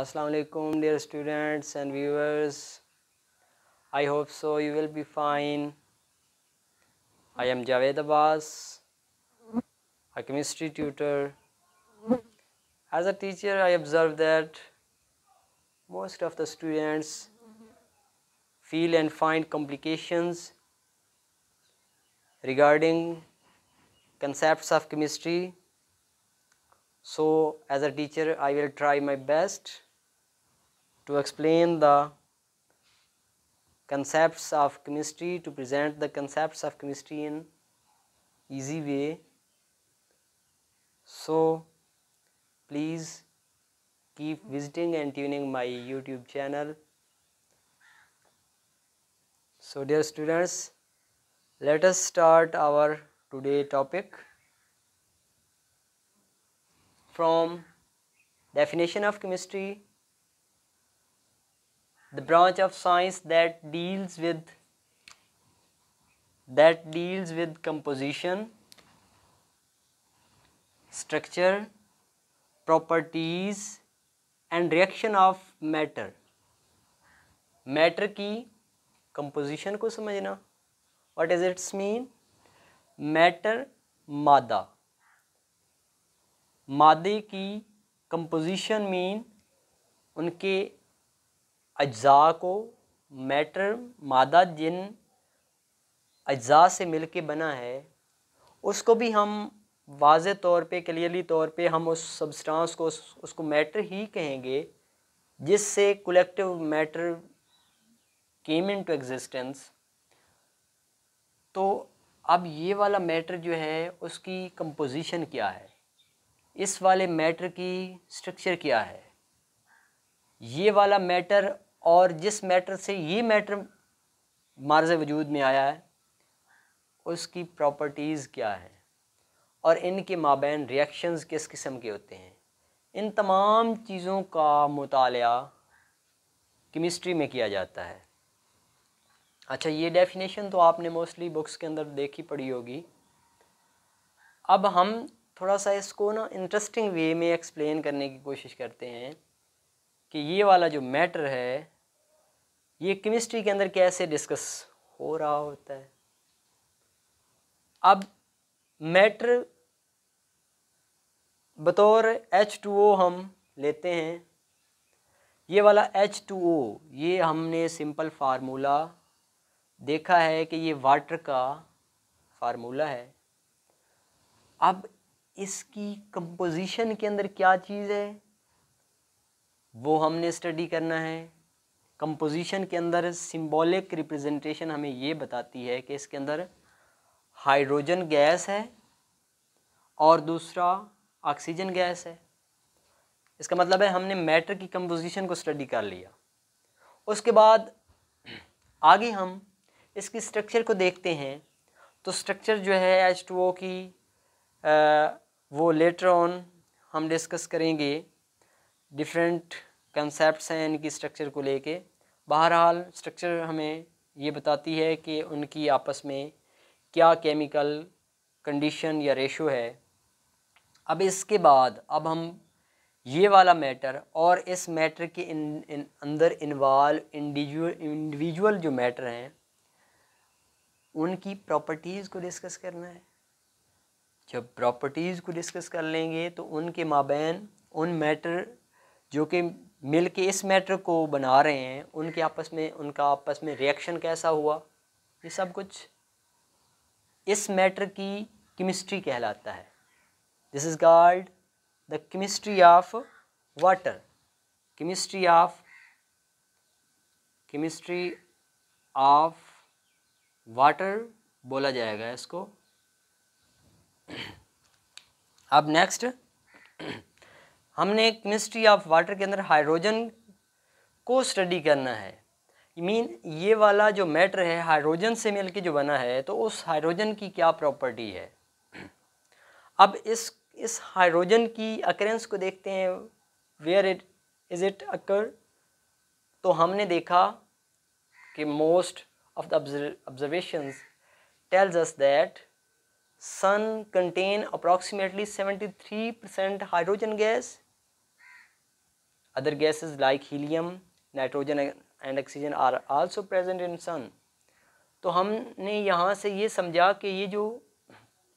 Assalamualaikum alaikum dear students and viewers i hope so you will be fine i am javed abbas a chemistry tutor as a teacher i observe that most of the students feel and find complications regarding concepts of chemistry so as a teacher I will try my best to explain the concepts of chemistry to present the concepts of chemistry in easy way. So please keep visiting and tuning my YouTube channel. So dear students, let us start our today topic. from definition of chemistry the branch of science that deals with that deals with composition structure properties and reaction of matter matter ki composition ko samajhna what does it mean matter मादा मादे की composition mean उनके अज्जा को matter मादा जिन अज्जा से मिल के बना है उसको भी हम वाज तौर पे क्लियरली तौर पे हम उस सब्सटेंस को उसको मैटर ही कहेंगे जिससे collective matter came into existence तो अब ये वाला मैटर जो है उसकी कंपोजिशन क्या है इस वाले मैटर की स्ट्रक्चर क्या है ये वाला मैटर और जिस मैटर से ये मैटर मार्ज वजूद में आया है उसकी प्रॉपर्टीज़ क्या है और इनके माबैन रिएक्शंस किस किस्म के होते हैं इन तमाम चीज़ों का मताल केमिस्ट्री में किया जाता है अच्छा ये डेफिनेशन तो आपने मोस्टली बुक्स के अंदर देखी पड़ी होगी अब हम थोड़ा सा इसको ना इंटरेस्टिंग वे में एक्सप्लेन करने की कोशिश करते हैं कि ये वाला जो मैटर है ये केमिस्ट्री के अंदर कैसे डिस्कस हो रहा होता है अब मैटर बतौर एच टू ओ हम लेते हैं ये वाला एच टू ओ ये हमने सिंपल फार्मूला देखा है कि ये वाटर का फार्मूला है अब इसकी कंपोजिशन के अंदर क्या चीज़ है वो हमने स्टडी करना है कंपोजिशन के अंदर सिंबॉलिक रिप्रेजेंटेशन हमें ये बताती है कि इसके अंदर हाइड्रोजन गैस है और दूसरा ऑक्सीजन गैस है इसका मतलब है हमने मैटर की कंपोजिशन को स्टडी कर लिया उसके बाद आगे हम इसकी स्ट्रक्चर को देखते हैं तो स्ट्रक्चर जो है एच टू ओ की वो लेटर ऑन हम डिस्कस करेंगे डिफरेंट कंसेप्ट हैं इनकी स्ट्रक्चर को लेके बहरहाल स्ट्रक्चर हमें ये बताती है कि उनकी आपस में क्या केमिकल कंडीशन या रेशो है अब इसके बाद अब हम ये वाला मैटर और इस मैटर के इन, इन अंदर इन्वॉल्व इंडिविजुअल इंडिविजुअल जो मैटर हैं उनकी प्रॉपर्टीज़ को डिस्कस करना है जब प्रॉपर्टीज़ को डिस्कस कर लेंगे तो उनके माबेन उन मैटर जो कि मिल के इस मैटर को बना रहे हैं उनके आपस में उनका आपस में रिएक्शन कैसा हुआ ये सब कुछ इस मैटर की केमिस्ट्री कहलाता है this is called the chemistry of water chemistry of chemistry of water बोला जाएगा इसको अब नेक्स्ट हमने केमिस्ट्री ऑफ वाटर के अंदर हाइड्रोजन को स्टडी करना है मीन ये वाला जो मैटर है हाइड्रोजन से मिलके जो बना है तो उस हाइड्रोजन की क्या प्रॉपर्टी है अब इस इस हाइड्रोजन की अकरेंस को देखते हैं where it is it occur तो हमने देखा कि most of the observations tells us that sun contain approximately 73% hydrogen gas other gases like helium nitrogen and oxygen are also present in sun तो हमने यहाँ से ये समझा कि ये जो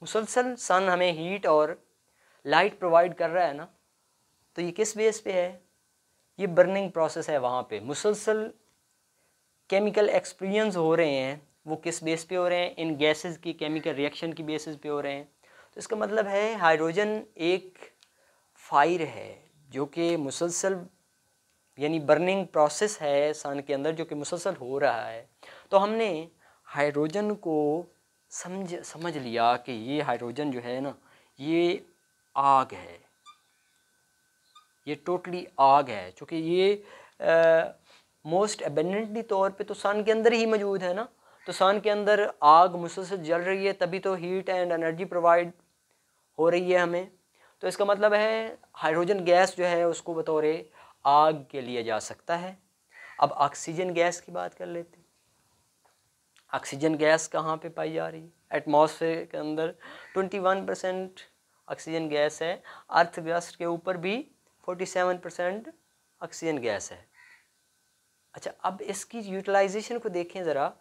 मुसलसल सन हमें हीट और लाइट प्रोवाइड कर रहा है ना तो ये किस बेस पे है ये बर्निंग प्रोसेस है वहाँ पे मुसलसल केमिकल एक्सपीरियंस हो रहे हैं वो किस बेस पे हो रहे हैं इन गैसेस की केमिकल रिएक्शन की बेसिस पे हो रहे हैं तो इसका मतलब है हाइड्रोजन एक फायर है जो कि मुसलसल यानी बर्निंग प्रोसेस है सन के अंदर जो कि मुसलसल हो रहा है तो हमने हाइड्रोजन को समझ समझ लिया कि ये हाइड्रोजन जो है ना ये आग है ये टोटली आग है चूँकि ये मोस्ट एबेंडेंटली तौर पे तो सन के अंदर ही मौजूद है ना तो सन के अंदर आग मुसलसल जल रही है तभी तो हीट एंड एनर्जी प्रोवाइड हो रही है हमें तो इसका मतलब है हाइड्रोजन गैस जो है उसको बतौरे आग के लिए जा सकता है अब ऑक्सीजन गैस की बात कर लेते हैं ऑक्सीजन गैस कहाँ पे पाई जा रही है एटमॉस्फेयर के अंदर 21 परसेंट ऑक्सीजन गैस है अर्थव्यवस्थ के ऊपर भी 47 परसेंट ऑक्सीजन गैस है अच्छा अब इसकी यूटिलाइजेशन को देखें ज़रा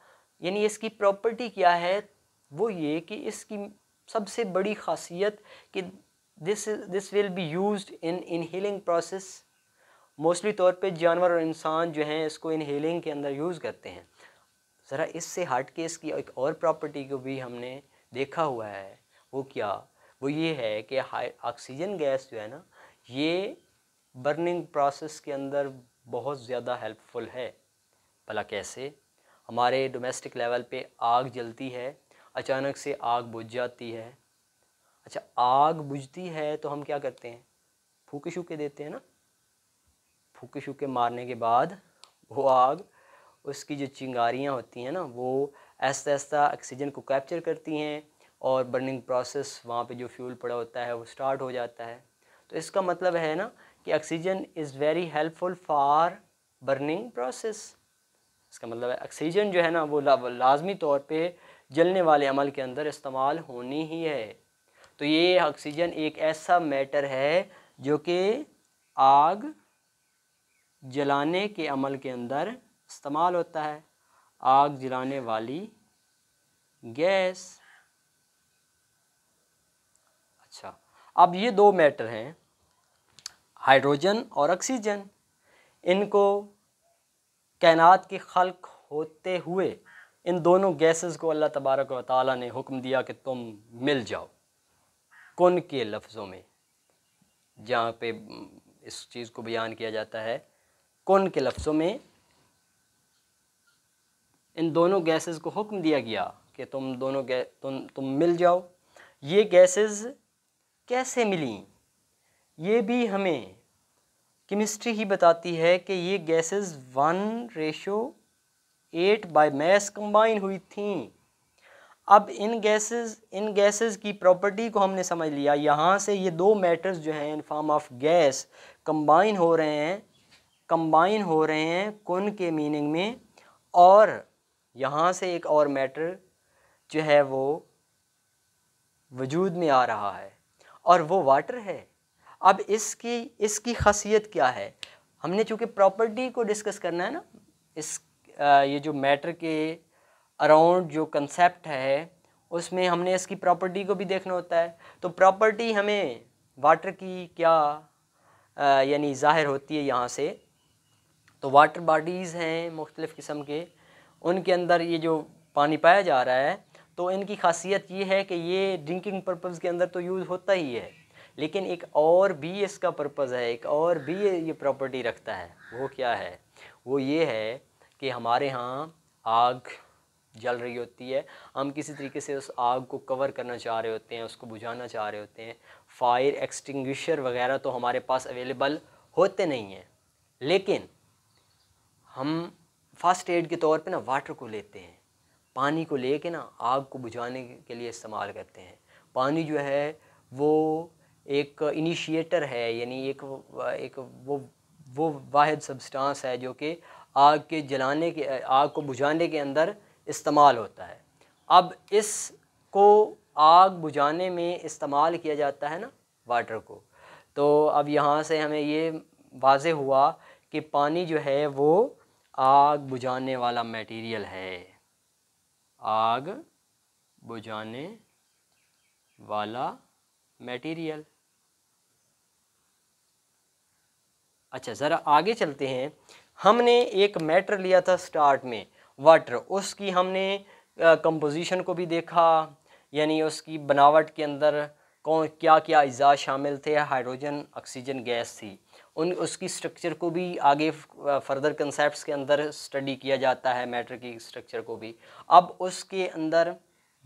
यानी इसकी प्रॉपर्टी क्या है वो ये कि इसकी सबसे बड़ी खासियत कि this this will be use in inhaling process mostly तौर पे जानवर और इंसान जो हैं इसको इनहेलिंग के अंदर यूज़ करते हैं ज़रा इससे हट के इसकी एक और प्रॉपर्टी को भी हमने देखा हुआ है वो क्या वो ये है कि ऑक्सीजन गैस जो है ना ये बर्निंग प्रोसेस के अंदर बहुत ज़्यादा हेल्पफुल है भला कैसे हमारे डोमेस्टिक लेवल पे आग जलती है अचानक से आग बुझ जाती है अच्छा आग बुझती है तो हम क्या करते हैं फूके शूके देते हैं ना फूके शूके मारने के बाद वो आग उसकी जो चिंगारियाँ होती हैं ना वो ऐसा ऐसा ऑक्सीजन को कैप्चर करती हैं और बर्निंग प्रोसेस वहाँ पे जो फ्यूल पड़ा होता है वो स्टार्ट हो जाता है तो इसका मतलब है ना कि oxygen is very helpful for burning process इसका मतलब है ऑक्सीजन जो है ना वो लाजमी तौर पर जलने वाले अमल के अंदर इस्तेमाल होनी ही है तो ये ऑक्सीजन एक ऐसा मैटर है जो कि आग जलाने के अमल के अंदर इस्तेमाल होता है आग जलाने वाली गैस अच्छा अब ये दो मैटर हैं हाइड्रोजन और ऑक्सीजन इनको कायनात के खल्क होते हुए इन दोनों गैसेस को अल्लाह तबारक व ताली ने हुक्म दिया कि तुम मिल जाओ कन के लफ्ज़ों में जहाँ पे इस चीज़ को बयान किया जाता है कन के लफ्ज़ों में इन दोनों गैसेस को हुक्म दिया गया कि तुम दोनों गै तुम तुम मिल जाओ ये गैसेस कैसे मिली ये भी हमें केमिस्ट्री ही बताती है कि ये gases one ratio eight by mass combine हुई थी अब इन गैसेस इन गैसेस की प्रॉपर्टी को हमने समझ लिया यहाँ से ये दो मैटर्स जो हैं in form of gas combine हो रहे हैं कंबाइन हो रहे हैं कुन के मीनिंग में और यहाँ से एक और मैटर जो है वो वजूद में आ रहा है और वो वाटर है अब इसकी इसकी खासियत क्या है हमने चूँकि प्रॉपर्टी को डिस्कस करना है ना इस आ, ये जो मैटर के अराउंड जो कंसेप्ट है उसमें हमने इसकी प्रॉपर्टी को भी देखना होता है तो प्रॉपर्टी हमें वाटर की क्या यानी ज़ाहिर होती है यहाँ से तो वाटर बॉडीज़ हैं मुख्तलिफ़ किस्म के उनके अंदर ये जो पानी पाया जा रहा है तो इनकी खासियत ये है कि ये ड्रिंकिंग पर्पज़ के अंदर तो यूज़ होता ही है लेकिन एक और भी इसका पर्पज़ है एक और भी ये प्रॉपर्टी रखता है वो क्या है वो ये है कि हमारे यहाँ आग जल रही होती है हम किसी तरीके से उस आग को कवर करना चाह रहे होते हैं उसको बुझाना चाह रहे होते हैं फायर एक्सटिंग्विशर वगैरह तो हमारे पास अवेलेबल होते नहीं हैं लेकिन हम फर्स्ट एड के तौर पे ना वाटर को लेते हैं पानी को लेके ना आग को बुझाने के लिए इस्तेमाल करते हैं पानी जो है वो एक इनिशिएटर है यानी एक एक वो वो वाद सब्सटेंस है जो कि आग के जलाने के आग को बुझाने के अंदर इस्तेमाल होता है अब इस को आग बुझाने में इस्तेमाल किया जाता है ना वाटर को तो अब यहाँ से हमें ये वाज हुआ कि पानी जो है वो आग बुझाने वाला मटेरियल है आग बुझाने वाला मटेरियल अच्छा ज़रा आगे चलते हैं हमने एक मैटर लिया था स्टार्ट में वाटर उसकी हमने कंपोजिशन को भी देखा यानी उसकी बनावट के अंदर कौन क्या क्या अज्जा शामिल थे हाइड्रोजन ऑक्सीजन गैस थी उन उसकी स्ट्रक्चर को भी आगे फर्दर कंसेप्ट के अंदर स्टडी किया जाता है मैटर की स्ट्रक्चर को भी अब उसके अंदर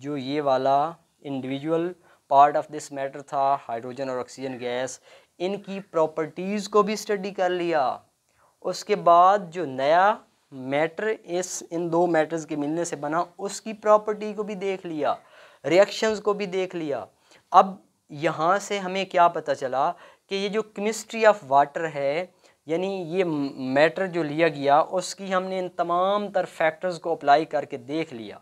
जो ये वाला individual part of this matter था हाइड्रोजन और ऑक्सीजन गैस इनकी प्रॉपर्टीज़ को भी स्टडी कर लिया उसके बाद जो नया मैटर इस इन दो मैटर्स के मिलने से बना उसकी प्रॉपर्टी को भी देख लिया रिएक्शंस को भी देख लिया अब यहाँ से हमें क्या पता चला कि ये जो केमिस्ट्री ऑफ वाटर है यानी ये मैटर जो लिया गया उसकी हमने इन तमाम तर फैक्टर्स को अप्लाई करके देख लिया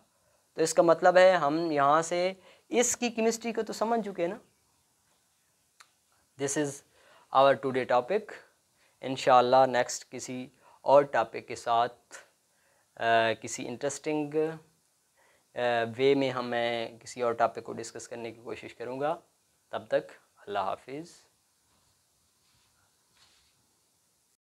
तो इसका मतलब है हम यहाँ से इसकी केमिस्ट्री को तो समझ चुके हैं ना this is our today topic in next किसी और टॉपिक के साथ uh, किसी इंटरेस्टिंग वे में हम मैं किसी और टॉपिक को डिस्कस करने की कोशिश करूँगा तब तक अल्लाह हाफिज़